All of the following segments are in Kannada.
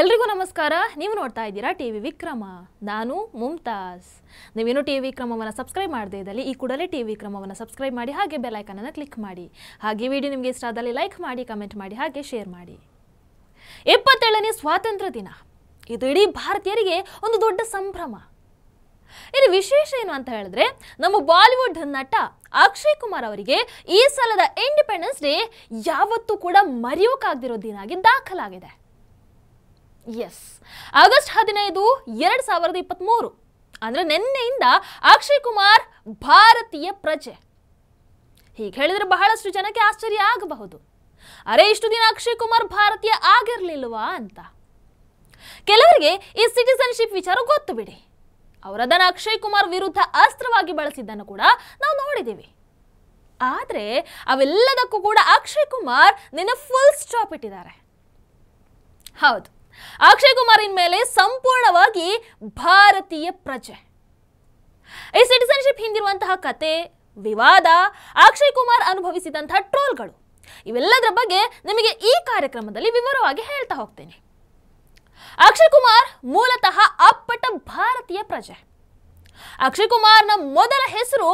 ಎಲ್ರಿಗೂ ನಮಸ್ಕಾರ ನೀವು ನೋಡ್ತಾ ಇದ್ದೀರಾ ಟಿ ವಿ ವಿಕ್ರಮ ನಾನು ಮುಮ್ತಾಜ್ ನೀವೇನು ಟಿ ವಿ ವಿಕ್ರಮವನ್ನು ಸಬ್ಸ್ಕ್ರೈಬ್ ಮಾಡದೇ ಇದ್ದಲ್ಲಿ ಈ ಕೂಡಲೇ ಟಿ ವಿ ವಿಕ್ರಮವನ್ನು ಸಬ್ಸ್ಕ್ರೈಬ್ ಮಾಡಿ ಹಾಗೆ ಬೆಲೈಕನನ್ನು ಕ್ಲಿಕ್ ಮಾಡಿ ಹಾಗೆ ವಿಡಿಯೋ ನಿಮಗೆ ಇಷ್ಟ ಆದಲ್ಲಿ ಲೈಕ್ ಮಾಡಿ ಕಮೆಂಟ್ ಮಾಡಿ ಹಾಗೆ ಶೇರ್ ಮಾಡಿ ಎಪ್ಪತ್ತೇಳನೇ ಸ್ವಾತಂತ್ರ್ಯ ದಿನ ಇದು ಇಡೀ ಭಾರತೀಯರಿಗೆ ಒಂದು ದೊಡ್ಡ ಸಂಭ್ರಮ ಇದು ವಿಶೇಷ ಏನು ಅಂತ ಹೇಳಿದ್ರೆ ನಮ್ಮ ಬಾಲಿವುಡ್ ನಟ ಅಕ್ಷಯ್ ಕುಮಾರ್ ಅವರಿಗೆ ಈ ಸಲದ ಇಂಡಿಪೆಂಡೆನ್ಸ್ ಡೇ ಯಾವತ್ತೂ ಕೂಡ ಮರೆಯೋಕಾಗದಿರೋ ದಿನ ಆಗಿ ದಾಖಲಾಗಿದೆ ಎಸ್ ಆಗಸ್ಟ್ ಹದಿನೈದು ಎರಡು ಸಾವಿರದ ಮೂರು ಅಂದರೆ ನಿನ್ನೆಯಿಂದ ಅಕ್ಷಯ್ ಕುಮಾರ್ ಭಾರತೀಯ ಪ್ರಜೆ ಹೀಗೆ ಹೇಳಿದರೆ ಬಹಳಷ್ಟು ಜನಕ್ಕೆ ಆಶ್ಚರ್ಯ ಆಗಬಹುದು ಅರೆ ಇಷ್ಟು ದಿನ ಅಕ್ಷಯ್ ಕುಮಾರ್ ಭಾರತೀಯ ಆಗಿರಲಿಲ್ವಾ ಅಂತ ಕೆಲವರಿಗೆ ಈ ಸಿಟಿಸನ್ಶಿಪ್ ವಿಚಾರ ಗೊತ್ತು ಬಿಡಿ ಅವರದನ್ನು ಅಕ್ಷಯ್ ಕುಮಾರ್ ವಿರುದ್ಧ ಅಸ್ತ್ರವಾಗಿ ಬಳಸಿದ್ದನ್ನು ಕೂಡ ನಾವು ನೋಡಿದ್ದೀವಿ ಆದರೆ ಅವೆಲ್ಲದಕ್ಕೂ ಕೂಡ ಅಕ್ಷಯ್ ಕುಮಾರ್ ನಿನ್ನ ಫುಲ್ ಸ್ಟಾಪ್ ಇಟ್ಟಿದ್ದಾರೆ ಹೌದು ಅಕ್ಷಯ್ ಕುಮಾರ್ ಮೇಲೆ ಸಂಪೂರ್ಣವಾಗಿ ಭಾರತೀಯ ಪ್ರಜೆ ಈ ಸಿಟಿಸನ್ಶಿಪ್ ಹಿಂದಿರುವಂತಹ ಕತೆ ವಿವಾದ ಅಕ್ಷಯ್ ಕುಮಾರ್ ಅನುಭವಿಸಿದಂತಹ ಟ್ರೋಲ್ಗಳು ಇವೆಲ್ಲದರ ಬಗ್ಗೆ ನಿಮಗೆ ಈ ಕಾರ್ಯಕ್ರಮದಲ್ಲಿ ವಿವರವಾಗಿ ಹೇಳ್ತಾ ಹೋಗ್ತೇನೆ ಅಕ್ಷಯ್ ಕುಮಾರ್ ಮೂಲತಃ ಅಪ್ಪಟ ಭಾರತೀಯ ಪ್ರಜೆ ಅಕ್ಷಯ್ ಕುಮಾರ್ನ ಮೊದಲ ಹೆಸರು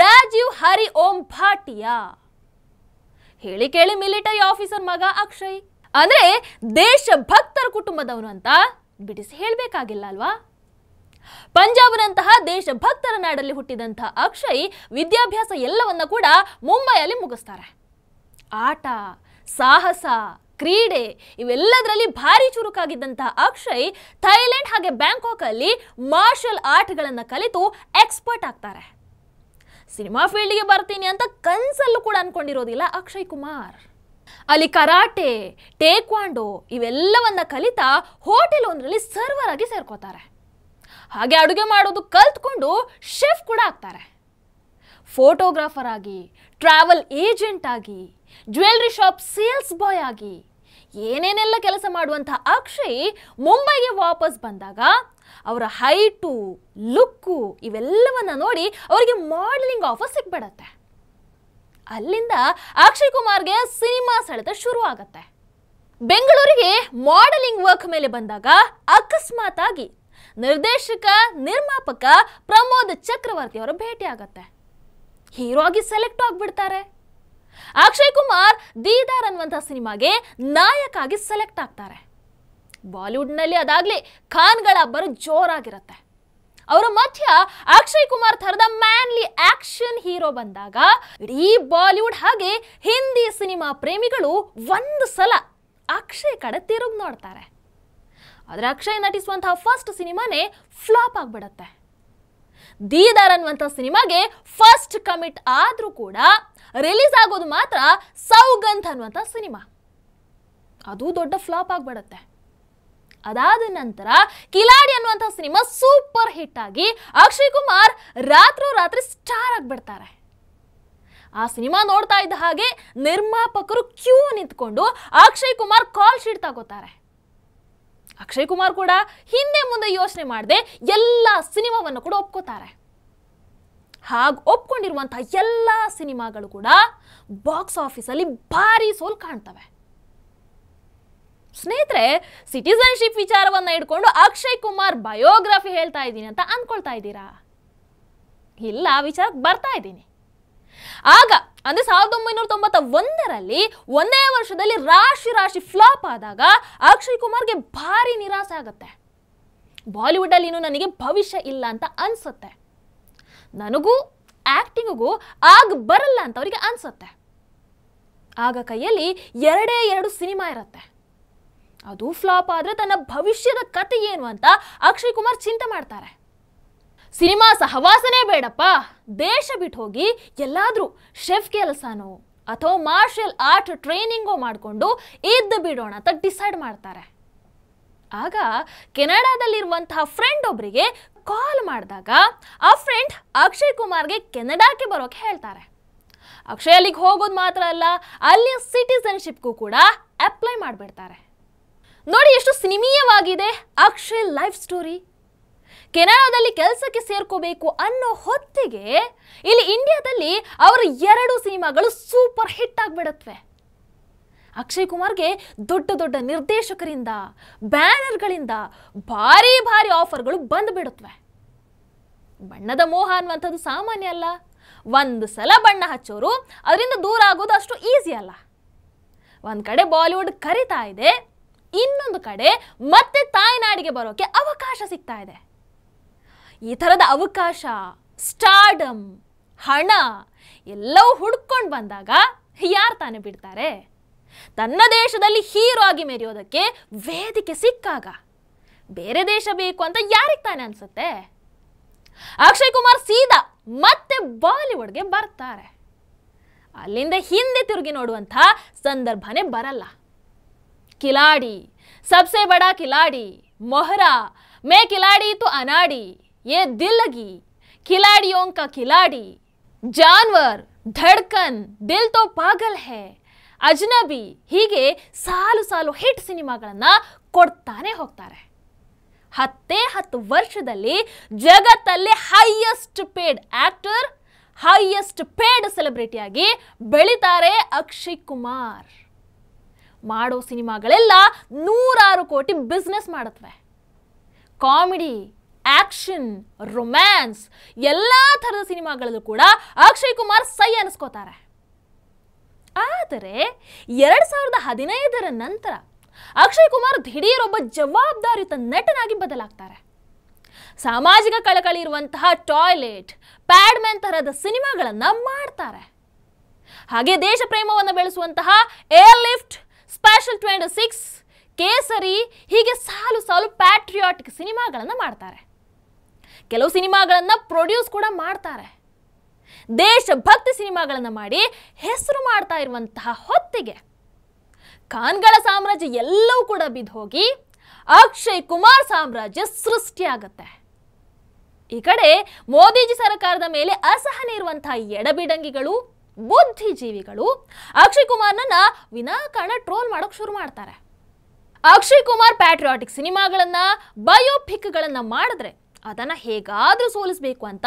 ರಾಜೀವ್ ಹರಿ ಓಂ ಭಾಟಿಯಾ ಹೇಳಿ ಕೇಳಿ ಮಿಲಿಟರಿ ಆಫೀಸರ್ ಮಗ ಅಕ್ಷಯ್ ಅಂದರೆ ದೇಶಭಕ್ತರ ಕುಟುಂಬದವರು ಅಂತ ಬಿಡಿಸಿ ಹೇಳಬೇಕಾಗಿಲ್ಲ ಅಲ್ವಾ ಪಂಜಾಬ್ನಂತಹ ದೇಶಭಕ್ತರ ನಾಡಲ್ಲಿ ಹುಟ್ಟಿದಂತಹ ಅಕ್ಷಯ್ ವಿದ್ಯಾಭ್ಯಾಸ ಎಲ್ಲವನ್ನ ಕೂಡ ಮುಂಬೈಯಲ್ಲಿ ಮುಗಿಸ್ತಾರೆ ಆಟ ಸಾಹಸ ಕ್ರೀಡೆ ಇವೆಲ್ಲದರಲ್ಲಿ ಭಾರಿ ಚುರುಕಾಗಿದ್ದಂತಹ ಅಕ್ಷಯ್ ಥೈಲ್ಯಾಂಡ್ ಹಾಗೆ ಬ್ಯಾಂಕಾಕ್ ಅಲ್ಲಿ ಮಾರ್ಷಲ್ ಆರ್ಟ್ಗಳನ್ನು ಕಲಿತು ಎಕ್ಸ್ಪರ್ಟ್ ಆಗ್ತಾರೆ ಸಿನಿಮಾ ಫೀಲ್ಡ್ಗೆ ಬರ್ತೀನಿ ಅಂತ ಕನ್ಸಲ್ಲೂ ಕೂಡ ಅನ್ಕೊಂಡಿರೋದಿಲ್ಲ ಅಕ್ಷಯ್ ಕುಮಾರ್ ಅಲ್ಲಿ ಕರಾಟೆ ಟೇಕ್ವಾಂಡೋ ಇವೆಲ್ಲವನ್ನ ಕಲಿತಾ ಹೋಟೆಲ್ ಒಂದರಲ್ಲಿ ಸರ್ವರ್ ಆಗಿ ಸೇರ್ಕೋತಾರೆ ಹಾಗೆ ಅಡುಗೆ ಮಾಡೋದು ಕಲ್ತ್ಕೊಂಡು ಶೆಫ್ ಕೂಡ ಆಗ್ತಾರೆ ಫೋಟೋಗ್ರಾಫರ್ ಆಗಿ ಟ್ರಾವೆಲ್ ಏಜೆಂಟ್ ಆಗಿ ಜ್ಯುವೆಲ್ರಿ ಶಾಪ್ ಸೇಲ್ಸ್ ಬಾಯ್ ಆಗಿ ಏನೇನೆಲ್ಲ ಕೆಲಸ ಮಾಡುವಂಥ ಅಕ್ಷಯ್ ಮುಂಬೈಗೆ ವಾಪಸ್ ಬಂದಾಗ ಅವರ ಹೈಟು ಲುಕ್ಕು ಇವೆಲ್ಲವನ್ನ ನೋಡಿ ಅವರಿಗೆ ಮಾಡಲಿಂಗ್ ಆಫರ್ ಸಿಕ್ಬಿಡತ್ತೆ ಅಲ್ಲಿಂದ ಅಕ್ಷಯ್ ಕುಮಾರ್ಗೆ ಸಿನಿಮಾ ಸೆಳೆತ ಶುರು ಆಗತ್ತೆ ಬೆಂಗಳೂರಿಗೆ ಮಾಡೆಲಿಂಗ್ ವರ್ಕ್ ಮೇಲೆ ಬಂದಾಗ ಅಕಸ್ಮಾತ್ ಆಗಿ ನಿರ್ದೇಶಕ ನಿರ್ಮಾಪಕ ಪ್ರಮೋದ್ ಚಕ್ರವರ್ತಿ ಅವರ ಭೇಟಿ ಆಗತ್ತೆ ಹೀರೋ ಆಗಿ ಸೆಲೆಕ್ಟ್ ಆಗ್ಬಿಡ್ತಾರೆ ಅಕ್ಷಯ್ ಕುಮಾರ್ ದೀದಾರ್ ಅನ್ನುವಂಥ ಸಿನಿಮಾಗೆ ನಾಯಕ ಆಗಿ ಸೆಲೆಕ್ಟ್ ಆಗ್ತಾರೆ ಬಾಲಿವುಡ್ನಲ್ಲಿ ಅದಾಗ್ಲಿ ಖಾನ್ಗಳ ಹಬ್ಬರು ಜೋರಾಗಿರುತ್ತೆ ಅವರ ಮಧ್ಯ ಅಕ್ಷಯ್ ಕುಮಾರ್ ಥರದ ಮ್ಯಾನ್ಲಿ ಆಕ್ಷನ್ ಹೀರೋ ಬಂದಾಗ ಇಡೀ ಬಾಲಿವುಡ್ ಹಾಗೆ ಹಿಂದಿ ಸಿನಿಮಾ ಪ್ರೇಮಿಗಳು ಒಂದು ಸಲ ಅಕ್ಷಯ್ ಕಡೆ ತಿರುಗಿ ನೋಡ್ತಾರೆ ಆದರೆ ಅಕ್ಷಯ್ ನಟಿಸುವಂತಹ ಫಸ್ಟ್ ಸಿನಿಮಾನೇ ಫ್ಲಾಪ್ ಆಗಿಬಿಡತ್ತೆ ದೀದಾರ್ ಅನ್ನುವಂಥ ಸಿನಿಮಾಗೆ ಫಸ್ಟ್ ಕಮಿಟ್ ಆದರೂ ಕೂಡ ರಿಲೀಸ್ ಆಗೋದು ಮಾತ್ರ ಸೌಗಂಧ್ ಅನ್ನುವಂಥ ಸಿನಿಮಾ ಅದು ದೊಡ್ಡ ಫ್ಲಾಪ್ ಆಗಿಬಿಡತ್ತೆ ಅದಾದ ನಂತರ ಕಿಲಾಡಿ ಅನ್ನುವಂತಹ ಸಿನಿಮಾ ಸೂಪರ್ ಹಿಟ್ ಆಗಿ ಅಕ್ಷಯ್ ಕುಮಾರ್ ರಾತ್ರೋ ರಾತ್ರಿ ಸ್ಟಾರ್ ಆಗಿಬಿಡ್ತಾರೆ ಆ ಸಿನಿಮಾ ನೋಡ್ತಾ ಇದ್ದ ಹಾಗೆ ನಿರ್ಮಾಪಕರು ಕ್ಯೂ ನಿಂತ್ಕೊಂಡು ಅಕ್ಷಯ್ ಕುಮಾರ್ ಕಾಲ್ ಶೀಟ್ ತಗೋತಾರೆ ಅಕ್ಷಯ್ ಕುಮಾರ್ ಕೂಡ ಹಿಂದೆ ಮುಂದೆ ಯೋಚನೆ ಮಾಡದೆ ಎಲ್ಲ ಸಿನಿಮಾವನ್ನು ಕೂಡ ಒಪ್ಕೋತಾರೆ ಹಾಗೆ ಒಪ್ಕೊಂಡಿರುವಂತಹ ಎಲ್ಲ ಸಿನಿಮಾಗಳು ಕೂಡ ಬಾಕ್ಸ್ ಆಫೀಸಲ್ಲಿ ಭಾರಿ ಸೋಲ್ ಕಾಣ್ತವೆ ಸ್ನೇಹಿತರೆ ಸಿಟಿಸನ್ಶಿಪ್ ವಿಚಾರವನ್ನು ಇಟ್ಕೊಂಡು ಅಕ್ಷಯ್ ಕುಮಾರ್ ಬಯೋಗ್ರಫಿ ಹೇಳ್ತಾ ಇದ್ದೀನಿ ಅಂತ ಅಂದ್ಕೊಳ್ತಾ ಇದ್ದೀರಾ ಇಲ್ಲ ವಿಚಾರಕ್ಕೆ ಬರ್ತಾ ಇದ್ದೀನಿ ಆಗ ಅಂದ್ರೆ ಸಾವಿರದ ಒಂಬೈನೂರ ತೊಂಬತ್ತ ಒಂದರಲ್ಲಿ ಒಂದೇ ವರ್ಷದಲ್ಲಿ ರಾಶಿ ರಾಶಿ ಫ್ಲಾಪ್ ಆದಾಗ ಅಕ್ಷಯ್ ಕುಮಾರ್ಗೆ ಭಾರಿ ನಿರಾಸೆ ಆಗುತ್ತೆ ಬಾಲಿವುಡ್ ಅಲ್ಲಿ ನನಗೆ ಭವಿಷ್ಯ ಇಲ್ಲ ಅಂತ ಅನ್ಸುತ್ತೆ ನನಗೂ ಆಕ್ಟಿಂಗಿಗೂ ಆಗ ಬರಲ್ಲ ಅಂತ ಅವರಿಗೆ ಅನ್ಸುತ್ತೆ ಆಗ ಕೈಯಲ್ಲಿ ಎರಡೇ ಎರಡು ಸಿನಿಮಾ ಇರುತ್ತೆ ಅದು ಫ್ಲಾಪ್ ಆದರೆ ತನ್ನ ಭವಿಷ್ಯದ ಕತೆ ಏನು ಅಂತ ಅಕ್ಷಯ್ ಕುಮಾರ್ ಚಿಂತೆ ಮಾಡ್ತಾರೆ ಸಿನಿಮಾ ಸಹವಾಸನೆ ಬೇಡಪ್ಪ ದೇಶ ಬಿಟ್ಟು ಹೋಗಿ ಎಲ್ಲಾದರೂ ಶೆಫ್ ಕೆಲಸನೋ ಅಥವಾ ಮಾರ್ಷಲ್ ಆರ್ಟ್ ಟ್ರೈನಿಂಗೋ ಮಾಡಿಕೊಂಡು ಇದ್ದು ಬಿಡೋಣ ಅಂತ ಡಿಸೈಡ್ ಮಾಡ್ತಾರೆ ಆಗ ಕೆನಡಾದಲ್ಲಿರುವಂತಹ ಫ್ರೆಂಡ್ ಒಬ್ಬರಿಗೆ ಕಾಲ್ ಮಾಡಿದಾಗ ಆ ಫ್ರೆಂಡ್ ಅಕ್ಷಯ್ ಕುಮಾರ್ಗೆ ಕೆನಡಾಕ್ಕೆ ಬರೋಕೆ ಹೇಳ್ತಾರೆ ಅಕ್ಷಯ್ ಅಲ್ಲಿಗೆ ಹೋಗೋದು ಮಾತ್ರ ಅಲ್ಲ ಅಲ್ಲಿಯ ಸಿಟಿಸನ್ಶಿಪ್ಗೂ ಕೂಡ ಅಪ್ಲೈ ಮಾಡಿಬಿಡ್ತಾರೆ ನೋಡಿ ಎಷ್ಟು ಸಿನಿಮೀಯವಾಗಿದೆ ಅಕ್ಷಯ್ ಲೈಫ್ ಸ್ಟೋರಿ ಕೆನಡಾದಲ್ಲಿ ಕೆಲಸಕ್ಕೆ ಸೇರ್ಕೋಬೇಕು ಅನ್ನೋ ಹೊತ್ತಿಗೆ ಇಲ್ಲಿ ಇಂಡಿಯಾದಲ್ಲಿ ಅವರ ಎರಡು ಸಿನಿಮಾಗಳು ಸೂಪರ್ ಹಿಟ್ ಆಗಿಬಿಡತ್ವೆ ಅಕ್ಷಯ್ ಕುಮಾರ್ಗೆ ದೊಡ್ಡ ದೊಡ್ಡ ನಿರ್ದೇಶಕರಿಂದ ಬ್ಯಾನರ್ಗಳಿಂದ ಭಾರಿ ಭಾರಿ ಆಫರ್ಗಳು ಬಂದುಬಿಡುತ್ತವೆ ಬಣ್ಣದ ಮೋಹ ಅನ್ನುವಂಥದ್ದು ಸಾಮಾನ್ಯ ಅಲ್ಲ ಒಂದು ಸಲ ಬಣ್ಣ ಹಚ್ಚೋರು ಅದರಿಂದ ದೂರ ಆಗೋದು ಅಷ್ಟು ಈಸಿ ಅಲ್ಲ ಒಂದು ಕಡೆ ಬಾಲಿವುಡ್ ಕರಿತಾ ಇದೆ ಇನ್ನೊಂದು ಕಡೆ ಮತ್ತೆ ತಾಯ್ನಾಡಿಗೆ ಬರೋಕೆ ಅವಕಾಶ ಸಿಗ್ತಾ ಇದೆ ಈ ಥರದ ಅವಕಾಶ ಸ್ಟಾರ್ಡಮ್ ಹಣ ಎಲ್ಲವೂ ಹುಡ್ಕೊಂಡು ಬಂದಾಗ ಯಾರು ತಾನೇ ಬಿಡ್ತಾರೆ ತನ್ನ ದೇಶದಲ್ಲಿ ಹೀರೋ ಆಗಿ ಮೆರೆಯೋದಕ್ಕೆ ವೇದಿಕೆ ಸಿಕ್ಕಾಗ ಬೇರೆ ದೇಶ ಬೇಕು ಅಂತ ಯಾರಿಗೆ ತಾನೇ ಅನ್ಸುತ್ತೆ ಅಕ್ಷಯ್ ಕುಮಾರ್ ಸೀದಾ ಮತ್ತೆ ಬಾಲಿವುಡ್ಗೆ ಬರ್ತಾರೆ ಅಲ್ಲಿಂದ ಹಿಂದೆ ತಿರುಗಿ ನೋಡುವಂಥ ಸಂದರ್ಭನೇ ಬರಲ್ಲ खिलाड़ी सबसे बड़ा खिलाड़ी मोहरा मैं खिलाड़ी तो अनाड़ी ये दिल लगी खिलाड़ियों का खिलाड़ी जानवर ದಿಲ್ ತೋ ಪಾಗಲ್ ಹೇ ಅಜ್ನಬಿ ಹೀಗೆ ಸಾಲು ಸಾಲು ಹಿಟ್ ಸಿನಿಮಾಗಳನ್ನು ಕೊಡ್ತಾನೆ ಹೋಗ್ತಾರೆ ಹತ್ತೇ ಹತ್ತು ವರ್ಷದಲ್ಲಿ ಜಗತ್ತಲ್ಲಿ highest paid actor highest paid ಸೆಲೆಬ್ರಿಟಿಯಾಗಿ ಬೆಳೀತಾರೆ ಅಕ್ಷಯ್ ಕುಮಾರ್ ಮಾಡೋ ಸಿನಿಮಾಗಳೆಲ್ಲ ನೂರಾರು ಕೋಟಿ ಬಿಸ್ನೆಸ್ ಮಾಡುತ್ತವೆ ಕಾಮಿಡಿ ಆ್ಯಕ್ಷನ್ ರೊಮ್ಯಾನ್ಸ್ ಎಲ್ಲ ಥರದ ಸಿನಿಮಾಗಳಲ್ಲೂ ಕೂಡ ಅಕ್ಷಯ್ ಕುಮಾರ್ ಸೈ ಅನಿಸ್ಕೋತಾರೆ ಆದರೆ ಎರಡು ಸಾವಿರದ ಹದಿನೈದರ ನಂತರ ಅಕ್ಷಯ್ ಕುಮಾರ್ ದಿಢೀರೊಬ್ಬ ಜವಾಬ್ದಾರಿಯುತ ನಟನಾಗಿ ಬದಲಾಗ್ತಾರೆ ಸಾಮಾಜಿಕ ಕಳಕಳಿ ಇರುವಂತಹ ಟಾಯ್ಲೆಟ್ ಪ್ಯಾಡ್ಮ್ಯಾನ್ ತರಹದ ಸಿನಿಮಾಗಳನ್ನು ಮಾಡ್ತಾರೆ ಹಾಗೆ ದೇಶ ಪ್ರೇಮವನ್ನು ಬೆಳೆಸುವಂತಹ Airlift Special twenty six Kesari ಹೀಗೆ ಸಾಲು ಸಾಲು ಪ್ಯಾಟ್ರಿಯಾಟಿಕ್ ಸಿನಿಮಾಗಳನ್ನು ಮಾಡ್ತಾರೆ ಕೆಲವು ಸಿನಿಮಾಗಳನ್ನು ಪ್ರೊಡ್ಯೂಸ್ ಕೂಡ ಮಾಡ್ತಾರೆ ದೇಶಭಕ್ತಿ ಸಿನಿಮಾಗಳನ್ನು ಮಾಡಿ ಹೆಸರು ಮಾಡ್ತಾ ಇರುವಂತಹ ಹೊತ್ತಿಗೆ ಕಾನ್ಗಳ ಸಾಮ್ರಾಜ್ಯ ಎಲ್ಲವೂ ಕೂಡ ಬಿದ್ದು ಹೋಗಿ ಅಕ್ಷಯ್ ಕುಮಾರ್ ಸಾಮ್ರಾಜ್ಯ ಸೃಷ್ಟಿಯಾಗತ್ತೆ ಈ ಕಡೆ ಮೋದಿಜಿ ಸರ್ಕಾರದ ಮೇಲೆ ಅಸಹನೆ ಇರುವಂತಹ ಎಡಬಿಡಂಗಿಗಳು ಬುದ್ಧಿಜೀವಿಗಳು ಅಕ್ಷಯ್ ಕುಮಾರ್ನನ್ನ ವಿನಾಕಾರಣ ಟ್ರೋಲ್ ಮಾಡೋಕೆ ಶುರು ಮಾಡ್ತಾರೆ ಅಕ್ಷಯ್ ಕುಮಾರ್ ಪ್ಯಾಟ್ರಿಯಾಟಿಕ್ ಸಿನಿಮಾಗಳನ್ನ ಬಯೋಪಿಕ್ಗಳನ್ನು ಮಾಡಿದ್ರೆ ಅದನ್ನು ಹೇಗಾದರೂ ಸೋಲಿಸಬೇಕು ಅಂತ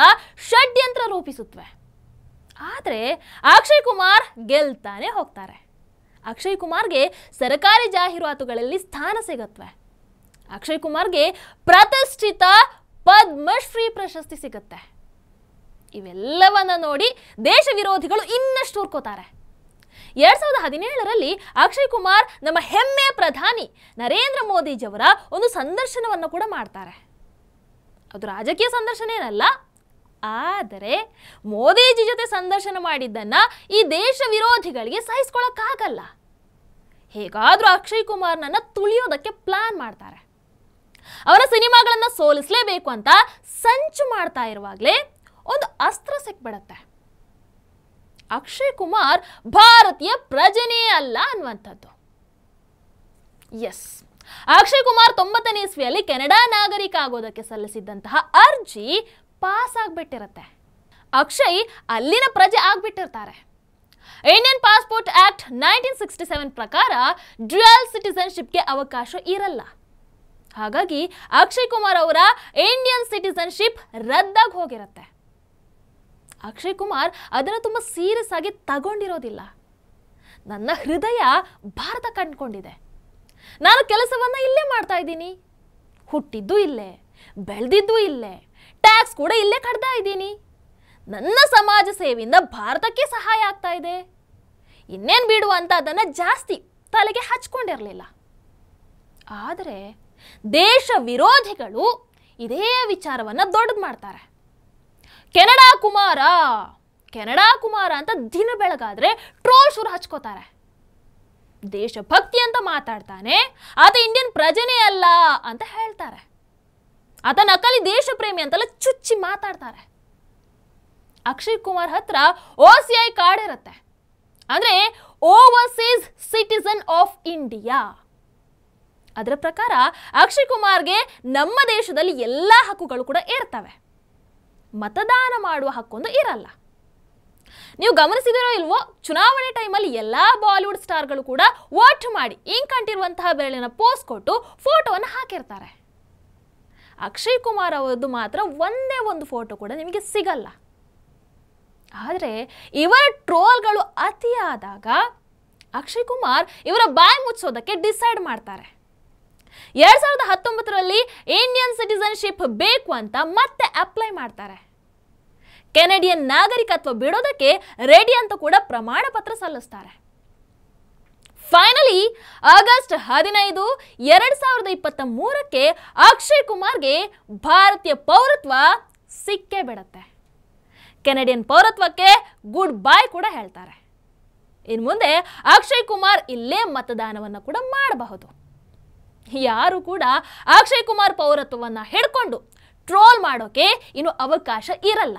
ಷಡ್ಯಂತ್ರ ರೂಪಿಸುತ್ತವೆ ಆದರೆ ಅಕ್ಷಯ್ ಕುಮಾರ್ ಗೆಲ್ತಾನೆ ಹೋಗ್ತಾರೆ ಅಕ್ಷಯ್ ಕುಮಾರ್ಗೆ ಸರ್ಕಾರಿ ಜಾಹೀರಾತುಗಳಲ್ಲಿ ಸ್ಥಾನ ಸಿಗತ್ವೆ ಅಕ್ಷಯ್ ಕುಮಾರ್ಗೆ ಪ್ರತಿಷ್ಠಿತ ಪದ್ಮಶ್ರೀ ಪ್ರಶಸ್ತಿ ಸಿಗುತ್ತೆ ಇವೆಲ್ಲವನ್ನ ನೋಡಿ ದೇಶ ವಿರೋಧಿಗಳು ಇನ್ನಷ್ಟು ಉರ್ಕೋತಾರೆ ಎರಡ್ ಸಾವಿರದ ಹದಿನೇಳರಲ್ಲಿ ಅಕ್ಷಯ್ ಕುಮಾರ್ ನಮ್ಮ ಹೆಮ್ಮೆಯ ಪ್ರಧಾನಿ ನರೇಂದ್ರ ಮೋದಿಜಿಯವರ ಒಂದು ಸಂದರ್ಶನವನ್ನು ಕೂಡ ಮಾಡ್ತಾರೆ ಅದು ರಾಜಕೀಯ ಸಂದರ್ಶನ ಏನಲ್ಲ ಆದರೆ ಮೋದಿಜಿ ಜೊತೆ ಸಂದರ್ಶನ ಮಾಡಿದ್ದನ್ನು ಈ ದೇಶ ವಿರೋಧಿಗಳಿಗೆ ಸಹಿಸ್ಕೊಳ್ಳೋಕ್ಕಾಗಲ್ಲ ಹೇಗಾದರೂ ಅಕ್ಷಯ್ ಕುಮಾರ್ನನ್ನು ತುಳಿಯೋದಕ್ಕೆ ಪ್ಲಾನ್ ಮಾಡ್ತಾರೆ ಅವರ ಸಿನಿಮಾಗಳನ್ನು ಸೋಲಿಸಲೇಬೇಕು ಅಂತ ಸಂಚು ಮಾಡ್ತಾ ಇರುವಾಗಲೇ ಒಂದು ಅಸ್ತ್ರ ಸಿಕ್ಬಿಡತ್ತೆ ಅಕ್ಷಯ್ ಕುಮಾರ್ ಭಾರತೀಯ ಪ್ರಜೆನೇ ಅಲ್ಲ ಅನ್ನುವಂಥದ್ದು ಎಸ್ ಅಕ್ಷಯ್ ಕುಮಾರ್ ತೊಂಬತ್ತನೇ ಇಸ್ವಿಯಲ್ಲಿ ಕೆನಡಾ ನಾಗರಿಕ ಆಗೋದಕ್ಕೆ ಸಲ್ಲಿಸಿದ್ದಂತಹ ಅರ್ಜಿ ಪಾಸ್ ಆಗ್ಬಿಟ್ಟಿರತ್ತೆ ಅಕ್ಷಯ್ ಅಲ್ಲಿನ ಪ್ರಜೆ ಆಗ್ಬಿಟ್ಟಿರ್ತಾರೆ Indian passport act nineteen sixty seven ಪ್ರಕಾರ ಡ್ಯುಯಲ್ ಸಿಟಿಸನ್ಶಿಪ್ಗೆ ಅವಕಾಶ ಇರಲ್ಲ ಹಾಗಾಗಿ ಅಕ್ಷಯ್ ಕುಮಾರ್ ಅವರ ಇಂಡಿಯನ್ ಸಿಟಿಸನ್ಶಿಪ್ ರದ್ದಾಗಿ ಹೋಗಿರುತ್ತೆ ಅಕ್ಷಯ್ ಕುಮಾರ್ ಅದನ್ನು ತುಂಬ ಸೀರಿಯಸ್ ಆಗಿ ತಗೊಂಡಿರೋದಿಲ್ಲ ನನ್ನ ಹೃದಯ ಭಾರತ ಕಂಡುಕೊಂಡಿದೆ ನಾನು ಕೆಲಸವನ್ನು ಇಲ್ಲೇ ಮಾಡ್ತಾ ಇದ್ದೀನಿ ಹುಟ್ಟಿದ್ದು ಇಲ್ಲೇ ಬೆಳೆದಿದ್ದು ಇಲ್ಲೇ ಟ್ಯಾಕ್ಸ್ ಕೂಡ ಇಲ್ಲೇ ಕಟ್ತಾ ಇದ್ದೀನಿ ನನ್ನ ಸಮಾಜ ಸೇವೆಯಿಂದ ಭಾರತಕ್ಕೆ ಸಹಾಯ ಆಗ್ತಾ ಇದೆ ಇನ್ನೇನು ಬಿಡು ಅಂತ ಅದನ್ನು ಜಾಸ್ತಿ ತಲೆಗೆ ಹಚ್ಕೊಂಡಿರಲಿಲ್ಲ ಆದರೆ ದೇಶ ವಿರೋಧಿಗಳು ಇದೇ ವಿಚಾರವನ್ನು ದೊಡ್ಡದು ಮಾಡ್ತಾರೆ ಕೆನಡಾ ಕುಮಾರ ಕೆನಡಾ ಕುಮಾರ ಅಂತ ದಿನ ಬೆಳಗಾದ್ರೆ ಟ್ರೋಲ್ ಶುರು ಹಚ್ಕೋತಾರೆ ದೇಶಭಕ್ತಿ ಅಂತ ಮಾತಾಡ್ತಾನೆ ಆತ ಇಂಡಿಯನ್ ಪ್ರಜೆನೇ ಅಲ್ಲ ಅಂತ ಹೇಳ್ತಾರೆ ಆತ ನಕಲಿ ದೇಶ ಪ್ರೇಮಿ ಅಂತೆಲ್ಲ ಚುಚ್ಚಿ ಮಾತಾಡ್ತಾರೆ ಅಕ್ಷಯ್ ಕುಮಾರ್ ಹತ್ರ ಓ ಸಿ ಐ ಕಾರ್ಡ್ ಇರುತ್ತೆ ಅಂದ್ರೆ ಓವರ್ಸೀಸ್ ಸಿಟಿಸನ್ ಆಫ್ ಇಂಡಿಯಾ ಅದರ ಪ್ರಕಾರ ಅಕ್ಷಯ್ ಕುಮಾರ್ಗೆ ನಮ್ಮ ದೇಶದಲ್ಲಿ ಎಲ್ಲ ಹಕ್ಕುಗಳು ಕೂಡ ಇರ್ತವೆ ಮತದಾನ ಮಾಡುವ ಹಕ್ಕೊಂದು ಇರಲ್ಲ ನೀವು ಗಮನಿಸಿದಿರೋ ಇಲ್ವೋ ಚುನಾವಣೆ ಟೈಮಲ್ಲಿ ಎಲ್ಲ ಬಾಲಿವುಡ್ ಸ್ಟಾರ್ಗಳು ಕೂಡ ವೋಟ್ ಮಾಡಿ ಇಂಕ್ ಅಂಟಿರುವಂತಹ ಬೆರಳಿನ ಪೋಸ್ ಕೊಟ್ಟು ಫೋಟೋವನ್ನು ಹಾಕಿರ್ತಾರೆ ಅಕ್ಷಯ್ ಕುಮಾರ್ ಅವರದ್ದು ಮಾತ್ರ ಒಂದೇ ಒಂದು ಫೋಟೋ ಕೂಡ ನಿಮಗೆ ಸಿಗಲ್ಲ ಆದರೆ ಇವರ ಟ್ರೋಲ್ಗಳು ಅತಿಯಾದಾಗ ಅಕ್ಷಯ್ ಕುಮಾರ್ ಇವರ ಬಾಯಿ ಮುಚ್ಚೋದಕ್ಕೆ ಡಿಸೈಡ್ ಮಾಡ್ತಾರೆ ಎರಡ್ ಸಾವಿರದ ಹತ್ತೊಂಬತ್ತರಲ್ಲಿ ಇಂಡಿಯನ್ ಸಿಟಿಸನ್ಶಿಪ್ ಬೇಕು ಅಂತ ಮತ್ತೆ ಅಪ್ಲೈ ಮಾಡ್ತಾರೆ ಕೆನಡಿಯನ್ ನಾಗರಿಕತ್ವ ಬಿಡೋದಕ್ಕೆ ರೆಡಿ ಅಂತ ಕೂಡ ಪ್ರಮಾಣ ಪತ್ರ ಸಲ್ಲಿಸ್ತಾರೆ ಫೈನಲಿ ಆಗಸ್ಟ್ ಹದಿನೈದು ಎರಡ್ ಸಾವಿರದ ಇಪ್ಪತ್ತ ಮೂರಕ್ಕೆ ಅಕ್ಷಯ್ ಕುಮಾರ್ಗೆ ಭಾರತೀಯ ಪೌರತ್ವ ಸಿಕ್ಕೇ ಬಿಡತ್ತೆ ಕೆನಡಿಯನ್ ಪೌರತ್ವಕ್ಕೆ ಗುಡ್ ಬಾಯ್ ಕೂಡ ಹೇಳ್ತಾರೆ ಇನ್ ಮುಂದೆ ಅಕ್ಷಯ್ ಕುಮಾರ್ ಇಲ್ಲೇ ಮತದಾನವನ್ನು ಕೂಡ ಮಾಡಬಹುದು ಯಾರು ಕೂಡ ಅಕ್ಷಯ್ ಕುಮಾರ್ ಪೌರತ್ವವನ್ನು ಹಿಡ್ಕೊಂಡು ಟ್ರೋಲ್ ಮಾಡೋಕೆ ಇನ್ನು ಅವಕಾಶ ಇರಲ್ಲ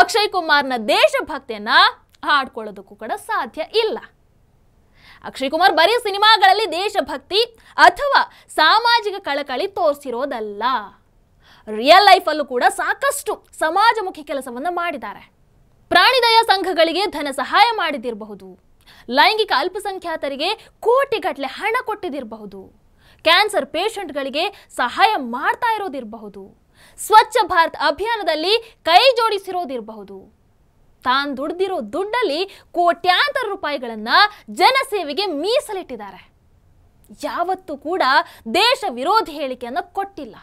ಅಕ್ಷಯ್ ಕುಮಾರ್ನ ದೇಶಭಕ್ತಿಯನ್ನು ಹಾಡ್ಕೊಳ್ಳೋದಕ್ಕೂ ಕೂಡ ಸಾಧ್ಯ ಇಲ್ಲ ಅಕ್ಷಯ್ ಕುಮಾರ್ ಬರೀ ಸಿನಿಮಾಗಳಲ್ಲಿ ದೇಶಭಕ್ತಿ ಅಥವಾ ಸಾಮಾಜಿಕ ಕಳಕಳಿ ತೋರಿಸಿರೋದಲ್ಲ ರಿಯಲ್ ಲೈಫಲ್ಲೂ ಕೂಡ ಸಾಕಷ್ಟು ಸಮಾಜಮುಖಿ ಕೆಲಸವನ್ನು ಮಾಡಿದ್ದಾರೆ ಪ್ರಾಣಿದಯ ಸಂಘಗಳಿಗೆ ಧನ ಸಹಾಯ ಮಾಡಿದಿರಬಹುದು ಲೈಂಗಿಕ ಅಲ್ಪಸಂಖ್ಯಾತರಿಗೆ ಕೋಟಿಗಟ್ಟಲೆ ಹಣ ಕೊಟ್ಟಿದಿರಬಹುದು ಕ್ಯಾನ್ಸರ್ ಪೇಷಂಟ್ಗಳಿಗೆ ಸಹಾಯ ಮಾಡ್ತಾ ಇರೋದಿರಬಹುದು ಸ್ವಚ್ಛ ಭಾರತ್ ಅಭಿಯಾನದಲ್ಲಿ ಕೈ ಜೋಡಿಸಿರೋದಿರಬಹುದು ತಾನು ದುಡ್ದಿರೋ ದುಡ್ಡಲ್ಲಿ ಕೋಟ್ಯಾಂತರ ರೂಪಾಯಿಗಳನ್ನ ಜನಸೇವೆಗೆ ಮೀಸಲಿಟ್ಟಿದ್ದಾರೆ ಯಾವತ್ತೂ ಕೂಡ ದೇಶ ವಿರೋಧಿ ಹೇಳಿಕೆಯನ್ನು ಕೊಟ್ಟಿಲ್ಲ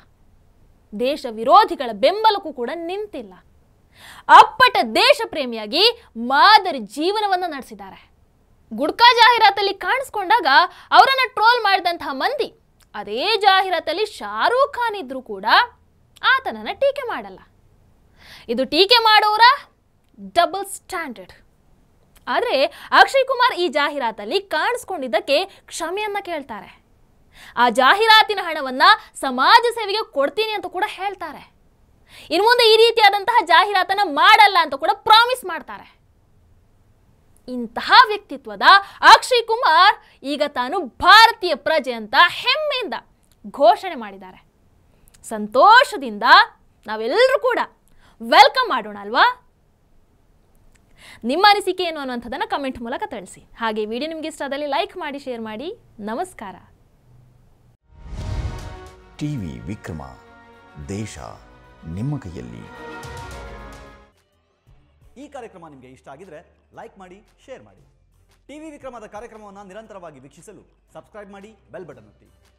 ದೇಶ ವಿರೋಧಿಗಳ ಬೆಂಬಲಕ್ಕೂ ಕೂಡ ನಿಂತಿಲ್ಲ ಅಪ್ಪಟ ದೇಶ ಪ್ರೇಮಿಯಾಗಿ ಮಾದರಿ ಜೀವನವನ್ನು ನಡೆಸಿದ್ದಾರೆ ಗುಡ್ಕಾ ಜಾಹೀರಾತಲ್ಲಿ ಕಾಣಿಸ್ಕೊಂಡಾಗ ಅವರನ್ನು ಟ್ರೋಲ್ ಮಾಡಿದಂತಹ ಮಂದಿ ಅದೇ ಜಾಹೀರಾತಲ್ಲಿ ಶಾರೂಖ್ ಖಾನ್ ಇದ್ರೂ ಕೂಡ ಆತನನ್ನು ಟೀಕೆ ಮಾಡಲ್ಲ ಇದು ಟೀಕೆ ಮಾಡೋರ ಡಬಲ್ ಸ್ಟ್ಯಾಂಡರ್ಡ್ ಆದರೆ ಅಕ್ಷಯ್ ಕುಮಾರ್ ಈ ಜಾಹೀರಾತಲ್ಲಿ ಕಾಣಿಸ್ಕೊಂಡಿದ್ದಕ್ಕೆ ಕ್ಷಮೆಯನ್ನು ಕೇಳ್ತಾರೆ ಆ ಜಾಹೀರಾತಿನ ಹಣವನ್ನು ಸಮಾಜ ಸೇವೆಗೆ ಕೊಡ್ತೀನಿ ಅಂತ ಕೂಡ ಹೇಳ್ತಾರೆ ಇನ್ನು ಮುಂದೆ ಈ ರೀತಿಯಾದಂತಹ ಜಾಹೀರಾತನ್ನು ಮಾಡಲ್ಲ ಅಂತ ಕೂಡ ಪ್ರಾಮಿಸ್ ಮಾಡ್ತಾರೆ ಇಂತಹ ವ್ಯಕ್ತಿತ್ವದ ಅಕ್ಷಯ್ ಕುಮಾರ್ ಈಗ ತಾನು ಭಾರತೀಯ ಪ್ರಜೆ ಅಂತ ಹೆಮ್ಮೆಯಿಂದ ಘೋಷಣೆ ಮಾಡಿದ್ದಾರೆ ಸಂತೋಷದಿಂದ ನಾವೆಲ್ಲರೂ ಕೂಡ ವೆಲ್ಕಮ್ ಮಾಡೋಣ ಅಲ್ವಾ ನಿಮ್ಮ ಅನಿಸಿಕೆ ಏನು ಅನ್ನುವಂಥದ್ದನ್ನು ಕಮೆಂಟ್ ಮೂಲಕ ತಿಳಿಸಿ ಹಾಗೆ ವಿಡಿಯೋ ನಿಮಗೆ ಇಷ್ಟ ಆದಲ್ಲಿ ಲೈಕ್ ಮಾಡಿ ಶೇರ್ ಮಾಡಿ ನಮಸ್ಕಾರ ಟಿವಿ ವಿಕ್ರಮ ದೇಶ ನಿಮ್ಮ ಕೈಯಲ್ಲಿ ಈ ಕಾರ್ಯಕ್ರಮ ನಿಮಗೆ ಇಷ್ಟ ಆಗಿದ್ರೆ ಲೈಕ್ ಮಾಡಿ ಶೇರ್ ಮಾಡಿ ಟಿವಿ ವಿಕ್ರಮದ ಕಾರ್ಯಕ್ರಮವನ್ನು ನಿರಂತರವಾಗಿ ವೀಕ್ಷಿಸಲು ಸಬ್ಸ್ಕ್ರೈಬ್ ಮಾಡಿ ಬೆಲ್ ಬಟನ್ ಒತ್ತಿ